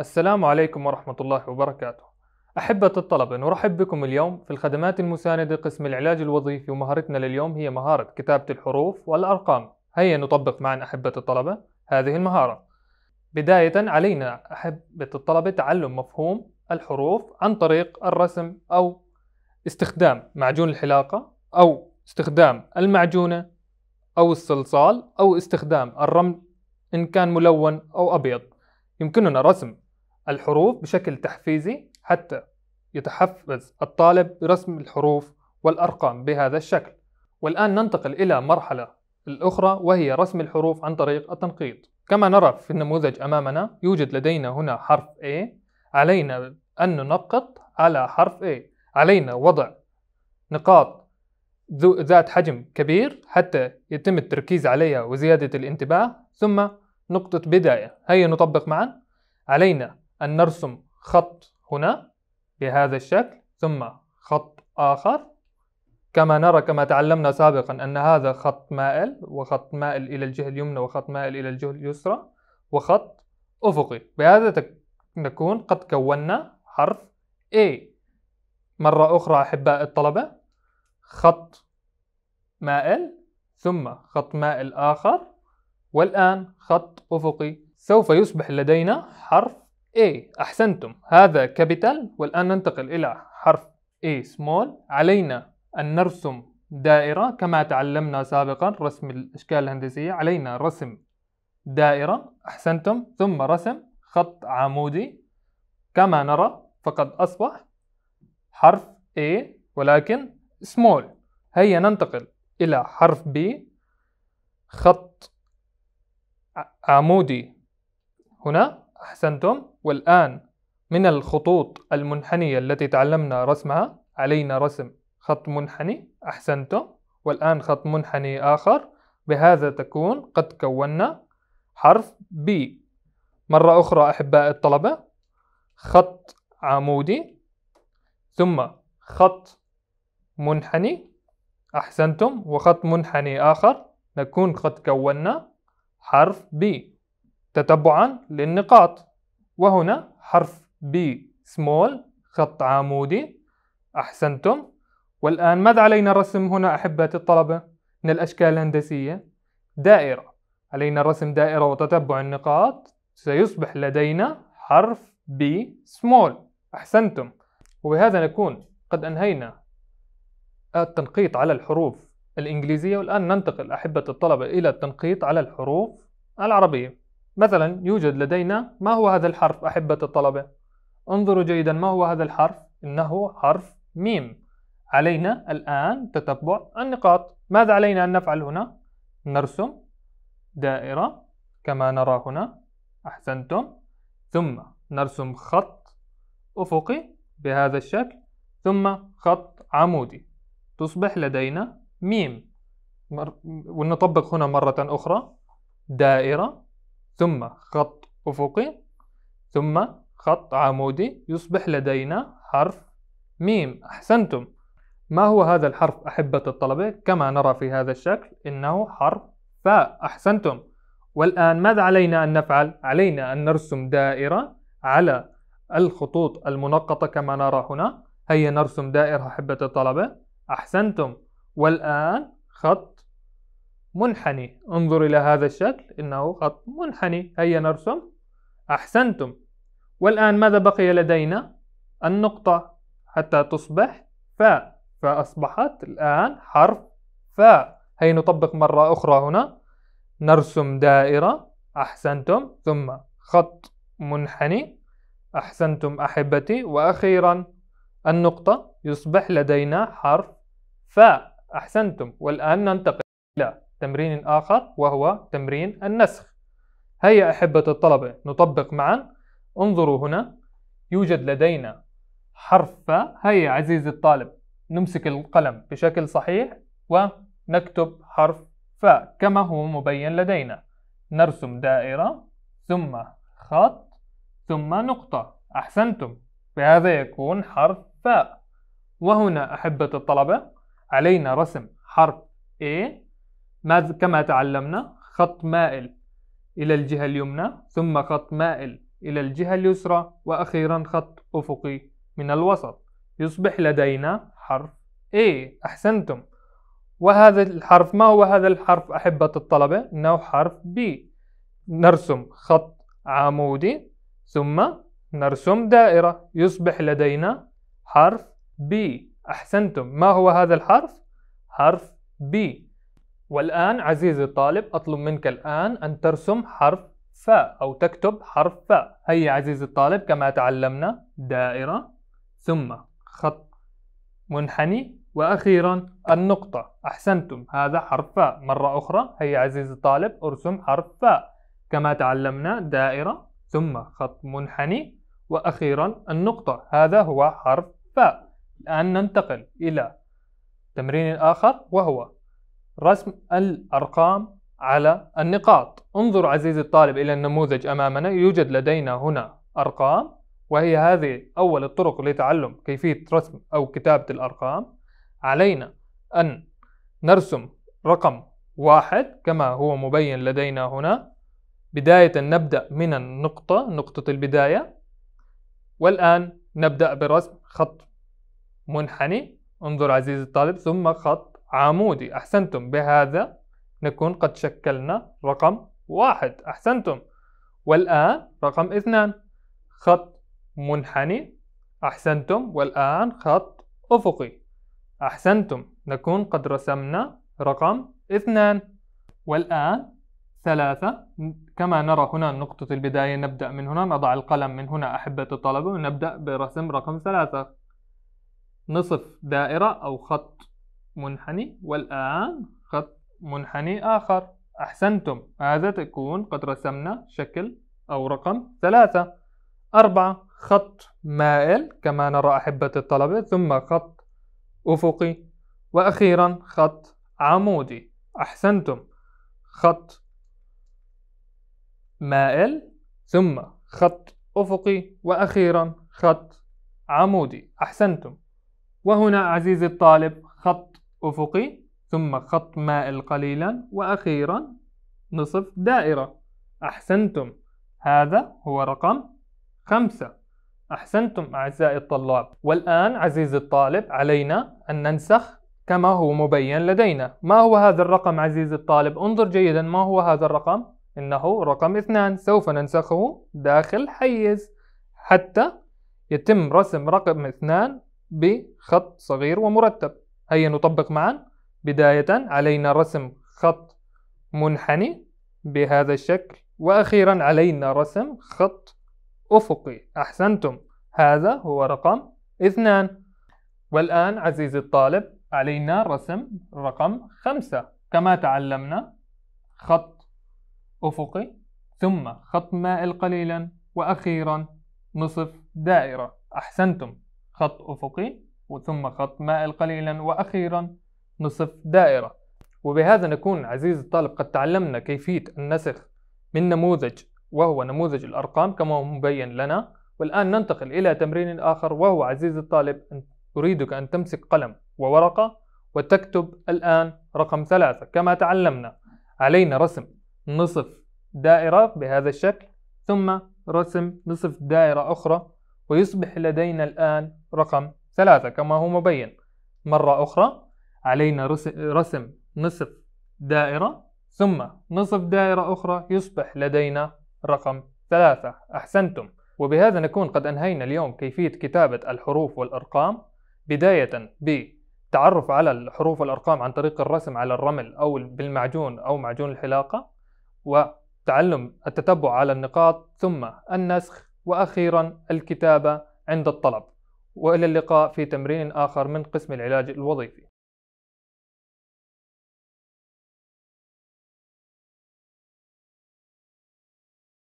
السلام عليكم ورحمة الله وبركاته أحبة الطلبة نرحب بكم اليوم في الخدمات المساندة قسم العلاج الوظيفي ومهارتنا لليوم هي مهارة كتابة الحروف والأرقام هيا نطبق معا أحبة الطلبة هذه المهارة بداية علينا أحبة الطلبة تعلم مفهوم الحروف عن طريق الرسم أو استخدام معجون الحلاقة أو استخدام المعجونة أو الصلصال أو استخدام الرمل إن كان ملون أو أبيض يمكننا رسم الحروف بشكل تحفيزي حتى يتحفز الطالب برسم الحروف والأرقام بهذا الشكل والآن ننتقل إلى مرحلة الأخرى وهي رسم الحروف عن طريق التنقيط كما نرى في النموذج أمامنا يوجد لدينا هنا حرف A علينا أن ننقط على حرف A علينا وضع نقاط ذات حجم كبير حتى يتم التركيز عليها وزيادة الانتباه ثم نقطة بداية هيا نطبق معا علينا أن نرسم خط هنا بهذا الشكل ثم خط آخر كما نرى كما تعلمنا سابقا أن هذا خط مائل وخط مائل إلى الجهة اليمنى وخط مائل إلى الجهة اليسرى وخط أفقي بهذا نكون قد كونا حرف A مرة أخرى أحباء الطلبة خط مائل ثم خط مائل آخر والآن خط أفقي سوف يصبح لدينا حرف A أحسنتم هذا كابيتال والآن ننتقل إلى حرف A small علينا أن نرسم دائرة كما تعلمنا سابقا رسم الأشكال الهندسية علينا رسم دائرة أحسنتم ثم رسم خط عمودي كما نرى فقد أصبح حرف A ولكن small هيا ننتقل إلى حرف B خط عمودي هنا أحسنتم والآن من الخطوط المنحنية التي تعلمنا رسمها علينا رسم خط منحني أحسنتم والآن خط منحني آخر بهذا تكون قد كونا حرف B مرة أخرى أحباء الطلبة خط عمودي ثم خط منحني أحسنتم وخط منحني آخر نكون قد كونا حرف B تتبعا للنقاط وهنا حرف B small خط عمودي أحسنتم والآن ماذا علينا الرسم هنا أحبتي الطلبة من الأشكال الهندسية دائرة علينا الرسم دائرة وتتبع النقاط سيصبح لدينا حرف B small أحسنتم وبهذا نكون قد أنهينا التنقيط على الحروف الإنجليزية والآن ننتقل أحبة الطلبة إلى التنقيط على الحروف العربية مثلا يوجد لدينا ما هو هذا الحرف أحبة الطلبة انظروا جيدا ما هو هذا الحرف إنه حرف ميم علينا الآن تتبع النقاط ماذا علينا أن نفعل هنا نرسم دائرة كما نرى هنا أحسنتم ثم نرسم خط أفقي بهذا الشكل ثم خط عمودي تصبح لدينا ميم ونطبق هنا مرة أخرى دائرة ثم خط أفقي ثم خط عمودي يصبح لدينا حرف ميم أحسنتم ما هو هذا الحرف أحبة الطلبة؟ كما نرى في هذا الشكل إنه حرف فاء أحسنتم والآن ماذا علينا أن نفعل؟ علينا أن نرسم دائرة على الخطوط المنقطة كما نرى هنا هيا نرسم دائرة أحبة الطلبة أحسنتم والآن خط منحني انظر إلى هذا الشكل إنه خط منحني هيا نرسم أحسنتم والآن ماذا بقي لدينا النقطة حتى تصبح فاء فأصبحت الآن حرف فاء هيا نطبق مرة أخرى هنا نرسم دائرة أحسنتم ثم خط منحني أحسنتم أحبتي وأخيرا النقطة يصبح لدينا حرف فاء أحسنتم والآن ننتقل إلى تمرين آخر وهو تمرين النسخ هيا أحبة الطلبة نطبق معا انظروا هنا يوجد لدينا حرف فاء هيا عزيزي الطالب نمسك القلم بشكل صحيح ونكتب حرف فاء كما هو مبين لدينا نرسم دائرة ثم خط ثم نقطة أحسنتم بهذا يكون حرف فاء وهنا أحبة الطلبة علينا رسم حرف A ماذا كما تعلمنا خط مائل إلى الجهة اليمنى ثم خط مائل إلى الجهة اليسرى وأخيرا خط أفقي من الوسط يصبح لدينا حرف A أحسنتم وهذا الحرف ما هو هذا الحرف أحبة الطلبة؟ إنه حرف B نرسم خط عمودي ثم نرسم دائرة يصبح لدينا حرف B أحسنتم ما هو هذا الحرف؟ حرف B والآن عزيزي الطالب أطلب منك الآن أن ترسم حرف فاء أو تكتب حرف فاء هيا عزيزي الطالب كما تعلمنا دائرة ثم خط منحني وأخيرا النقطة أحسنتم هذا حرف فاء مرة أخرى هيا عزيزي الطالب ارسم حرف فاء كما تعلمنا دائرة ثم خط منحني وأخيرا النقطة هذا هو حرف فاء الآن ننتقل إلى تمرين آخر وهو رسم الأرقام على النقاط انظر عزيزي الطالب إلى النموذج أمامنا يوجد لدينا هنا أرقام وهي هذه أول الطرق لتعلم كيفية رسم أو كتابة الأرقام علينا أن نرسم رقم واحد كما هو مبين لدينا هنا بداية نبدأ من النقطة نقطة البداية والآن نبدأ برسم خط منحني انظر عزيزي الطالب ثم خط عمودي أحسنتم بهذا نكون قد شكلنا رقم واحد أحسنتم والآن رقم اثنان خط منحني أحسنتم والآن خط أفقي أحسنتم نكون قد رسمنا رقم اثنان والآن ثلاثة كما نرى هنا نقطة البداية نبدأ من هنا نضع القلم من هنا أحبة الطلبة ونبدأ برسم رقم ثلاثة نصف دائرة أو خط منحني والآن خط منحني آخر أحسنتم هذا تكون قد رسمنا شكل أو رقم ثلاثة أربعة خط مائل كما نرى أحبة الطلبة ثم خط أفقي وأخيرا خط عمودي أحسنتم خط مائل ثم خط أفقي وأخيرا خط عمودي أحسنتم وهنا عزيزي الطالب خط أفقي ثم خط مائل قليلا وأخيرا نصف دائرة أحسنتم هذا هو رقم خمسة أحسنتم أعزائي الطلاب والآن عزيزي الطالب علينا أن ننسخ كما هو مبين لدينا ما هو هذا الرقم عزيزي الطالب انظر جيدا ما هو هذا الرقم إنه رقم اثنان سوف ننسخه داخل حيز حتى يتم رسم رقم اثنان بخط صغير ومرتب هيا نطبق معا بداية علينا رسم خط منحني بهذا الشكل وأخيرا علينا رسم خط أفقي أحسنتم هذا هو رقم اثنان والآن عزيزي الطالب علينا رسم رقم خمسة كما تعلمنا خط أفقي ثم خط مائل قليلا وأخيرا نصف دائرة أحسنتم خط أفقي ثم خط مائل قليلا وأخيرا نصف دائرة وبهذا نكون عزيزي الطالب قد تعلمنا كيفية النسخ من نموذج وهو نموذج الأرقام كما هو مبين لنا والآن ننتقل إلى تمرين آخر وهو عزيزي الطالب أريدك أن تمسك قلم وورقة وتكتب الآن رقم ثلاثة كما تعلمنا علينا رسم نصف دائرة بهذا الشكل ثم رسم نصف دائرة أخرى ويصبح لدينا الآن رقم ثلاثة كما هو مبين مرة أخرى علينا رسم نصف دائرة ثم نصف دائرة أخرى يصبح لدينا رقم ثلاثة أحسنتم وبهذا نكون قد أنهينا اليوم كيفية كتابة الحروف والأرقام بداية بتعرف على الحروف والأرقام عن طريق الرسم على الرمل أو بالمعجون أو معجون الحلاقة وتعلم التتبع على النقاط ثم النسخ وأخيرا الكتابة عند الطلب والى اللقاء في تمرين اخر من قسم العلاج الوظيفي